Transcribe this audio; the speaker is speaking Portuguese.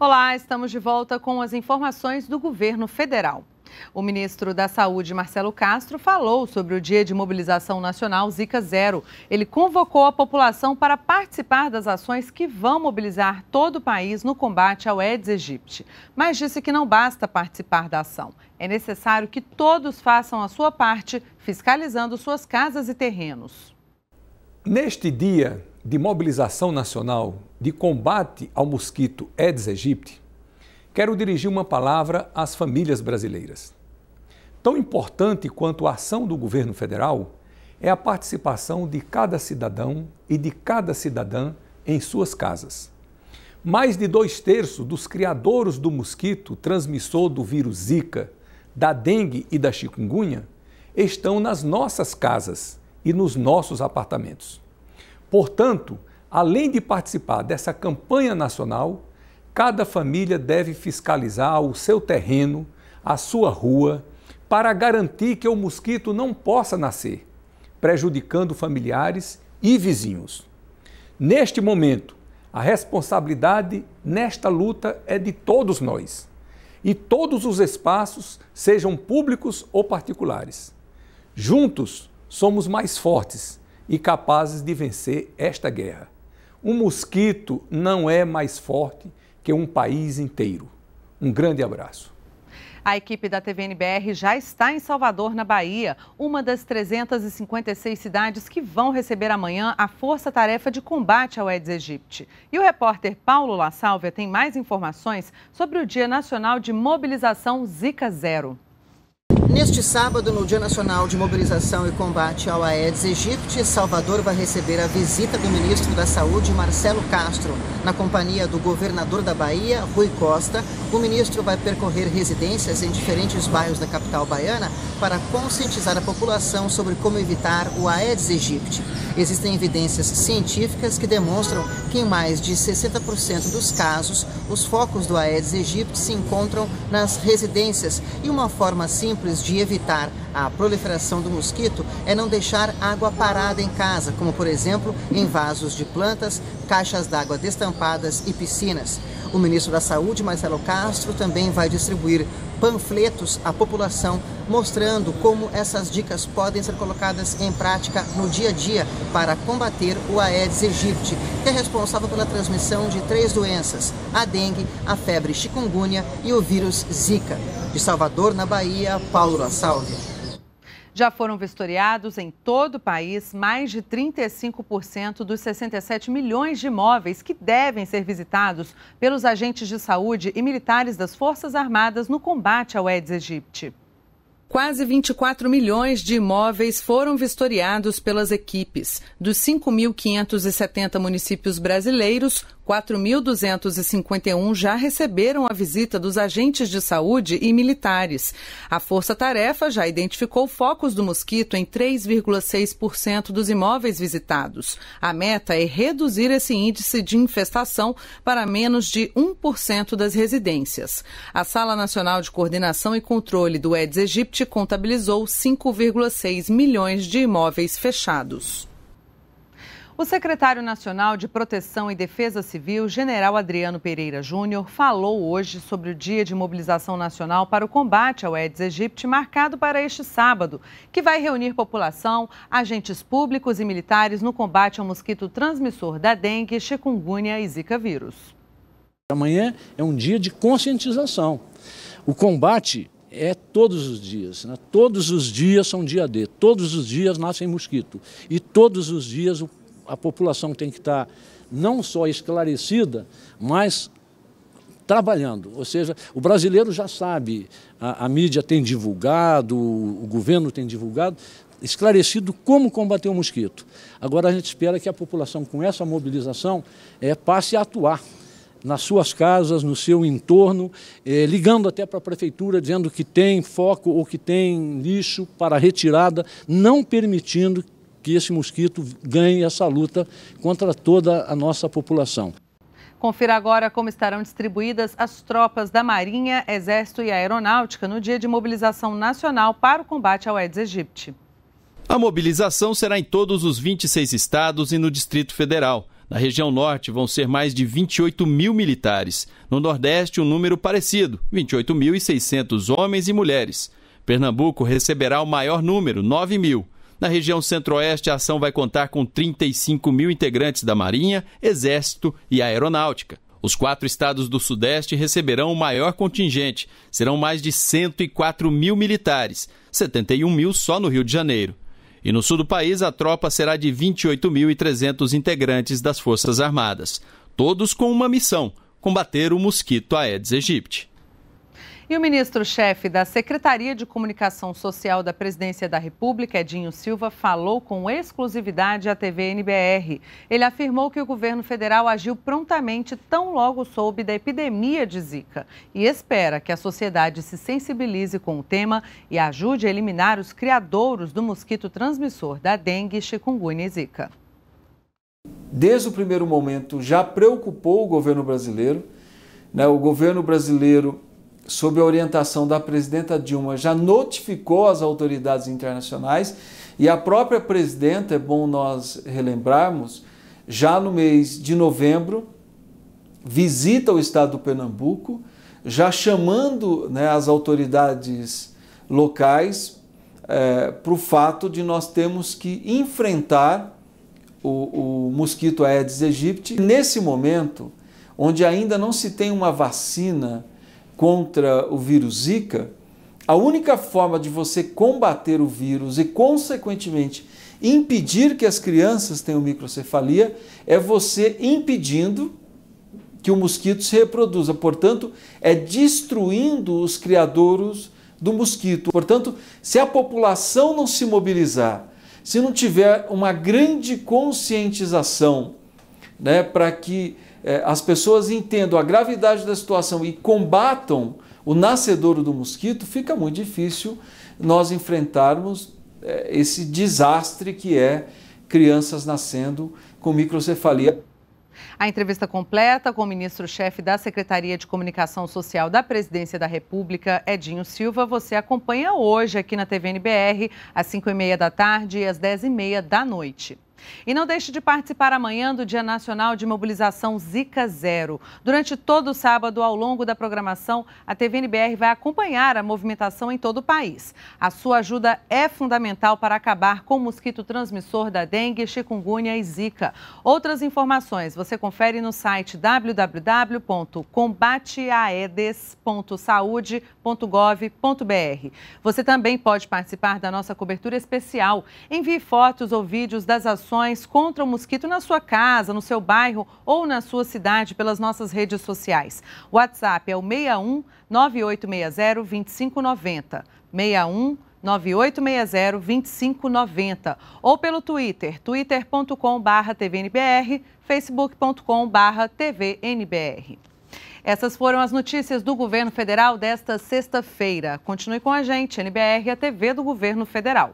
Olá, estamos de volta com as informações do governo federal. O ministro da Saúde, Marcelo Castro, falou sobre o Dia de Mobilização Nacional Zika Zero. Ele convocou a população para participar das ações que vão mobilizar todo o país no combate ao Aedes aegypti. Mas disse que não basta participar da ação. É necessário que todos façam a sua parte, fiscalizando suas casas e terrenos. Neste dia, de mobilização nacional de combate ao mosquito Aedes aegypti, quero dirigir uma palavra às famílias brasileiras. Tão importante quanto a ação do governo federal é a participação de cada cidadão e de cada cidadã em suas casas. Mais de dois terços dos criadores do mosquito transmissor do vírus Zika, da dengue e da chikungunya estão nas nossas casas e nos nossos apartamentos. Portanto, além de participar dessa campanha nacional, cada família deve fiscalizar o seu terreno, a sua rua, para garantir que o mosquito não possa nascer, prejudicando familiares e vizinhos. Neste momento, a responsabilidade nesta luta é de todos nós e todos os espaços, sejam públicos ou particulares. Juntos somos mais fortes e capazes de vencer esta guerra. Um mosquito não é mais forte que um país inteiro. Um grande abraço. A equipe da TVNBR já está em Salvador, na Bahia, uma das 356 cidades que vão receber amanhã a força-tarefa de combate ao Aedes aegypti. E o repórter Paulo La Sálvia tem mais informações sobre o Dia Nacional de Mobilização Zika Zero. Neste sábado, no Dia Nacional de Mobilização e Combate ao Aedes aegypti, Salvador vai receber a visita do ministro da Saúde, Marcelo Castro. Na companhia do governador da Bahia, Rui Costa, o ministro vai percorrer residências em diferentes bairros da capital baiana para conscientizar a população sobre como evitar o Aedes aegypti. Existem evidências científicas que demonstram que em mais de 60% dos casos, os focos do Aedes aegypti se encontram nas residências e uma forma simples formas de evitar a proliferação do mosquito é não deixar água parada em casa, como por exemplo em vasos de plantas, caixas d'água destampadas e piscinas. O ministro da Saúde, Marcelo Castro, também vai distribuir panfletos à população mostrando como essas dicas podem ser colocadas em prática no dia a dia para combater o Aedes aegypti, que é responsável pela transmissão de três doenças: a dengue, a febre chikungunya e o vírus Zika. De Salvador, na Bahia, Paulo Assalve. Já foram vistoriados em todo o país mais de 35% dos 67 milhões de imóveis que devem ser visitados pelos agentes de saúde e militares das Forças Armadas no combate ao Aedes aegypti. Quase 24 milhões de imóveis foram vistoriados pelas equipes. Dos 5.570 municípios brasileiros, 4.251 já receberam a visita dos agentes de saúde e militares. A Força Tarefa já identificou focos do mosquito em 3,6% dos imóveis visitados. A meta é reduzir esse índice de infestação para menos de 1% das residências. A Sala Nacional de Coordenação e Controle do Aedes aegypti contabilizou 5,6 milhões de imóveis fechados. O secretário nacional de Proteção e Defesa Civil, General Adriano Pereira Júnior, falou hoje sobre o Dia de Mobilização Nacional para o Combate ao Aedes aegypti, marcado para este sábado, que vai reunir população, agentes públicos e militares no combate ao mosquito transmissor da dengue, chikungunya e zika vírus. Amanhã é um dia de conscientização. O combate é todos os dias. Né? Todos os dias são dia D. Todos os dias nascem mosquito. E todos os dias o a população tem que estar não só esclarecida, mas trabalhando. Ou seja, o brasileiro já sabe, a, a mídia tem divulgado, o, o governo tem divulgado, esclarecido como combater o mosquito. Agora a gente espera que a população, com essa mobilização, é, passe a atuar nas suas casas, no seu entorno, eh, ligando até para a prefeitura, dizendo que tem foco ou que tem lixo para retirada, não permitindo que esse mosquito ganhe essa luta contra toda a nossa população. Confira agora como estarão distribuídas as tropas da Marinha, Exército e Aeronáutica no dia de mobilização nacional para o combate ao Aedes aegypti. A mobilização será em todos os 26 estados e no Distrito Federal. Na região norte vão ser mais de 28 mil militares. No Nordeste, um número parecido, 28.600 homens e mulheres. Pernambuco receberá o maior número, 9 mil. Na região centro-oeste, a ação vai contar com 35 mil integrantes da Marinha, Exército e Aeronáutica. Os quatro estados do Sudeste receberão o maior contingente, serão mais de 104 mil militares, 71 mil só no Rio de Janeiro. E no sul do país, a tropa será de 28.300 integrantes das Forças Armadas, todos com uma missão: combater o mosquito Aedes aegypti. E o ministro-chefe da Secretaria de Comunicação Social da Presidência da República, Edinho Silva, falou com exclusividade à TV NBR. Ele afirmou que o governo federal agiu prontamente tão logo soube da epidemia de Zika e espera que a sociedade se sensibilize com o tema e ajude a eliminar os criadouros do mosquito transmissor da dengue, chikungunya e Zika desde o primeiro momento já preocupou o governo brasileiro. Né? O governo brasileiro sob a orientação da presidenta Dilma, já notificou as autoridades internacionais e a própria presidenta, é bom nós relembrarmos, já no mês de novembro, visita o estado do Pernambuco, já chamando né, as autoridades locais é, para o fato de nós termos que enfrentar o, o mosquito Aedes aegypti. Nesse momento, onde ainda não se tem uma vacina contra o vírus Zika, a única forma de você combater o vírus e, consequentemente, impedir que as crianças tenham microcefalia é você impedindo que o mosquito se reproduza. Portanto, é destruindo os criadouros do mosquito. Portanto, se a população não se mobilizar, se não tiver uma grande conscientização né, para que é, as pessoas entendam a gravidade da situação e combatam o nascedor do mosquito, fica muito difícil nós enfrentarmos é, esse desastre que é crianças nascendo com microcefalia a entrevista completa com o ministro-chefe da Secretaria de Comunicação Social da Presidência da República, Edinho Silva, você acompanha hoje aqui na TVNBR, às 5h30 da tarde e às 10h30 da noite. E não deixe de participar amanhã do Dia Nacional de Mobilização Zika Zero. Durante todo o sábado, ao longo da programação, a TVNBR vai acompanhar a movimentação em todo o país. A sua ajuda é fundamental para acabar com o mosquito transmissor da dengue, chikungunya e zika. Outras informações você confere no site www.combateaedes.saude.gov.br. Você também pode participar da nossa cobertura especial. Envie fotos ou vídeos das ações ações contra o mosquito na sua casa, no seu bairro ou na sua cidade pelas nossas redes sociais. O WhatsApp é o 61 6198602590 2590. 61 9860 2590 ou pelo Twitter, twittercom tvnbr, facebookcom tvnbr. Essas foram as notícias do governo federal desta sexta-feira. Continue com a gente, NBR, a TV do governo federal.